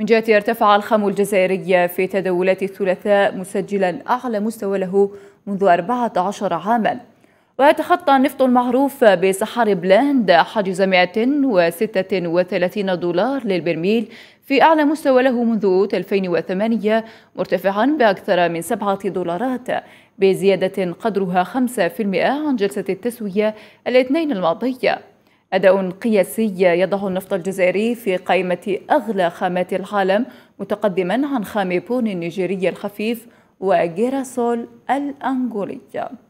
من جهة ارتفع الخام الجزائري في تداولات الثلاثاء مسجلا أعلى مستوى له منذ 14 عاما ويتخطى النفط المعروف بسحار بلاند حجز 136 دولار للبرميل في أعلى مستوى له منذ 2008 مرتفعا بأكثر من 7 دولارات بزيادة قدرها 5% عن جلسة التسوية الاثنين الماضية أداء قياسي يضع النفط الجزائري في قائمة أغلى خامات العالم متقدما عن خام بون النيجيري الخفيف وجيراسول الأنغولية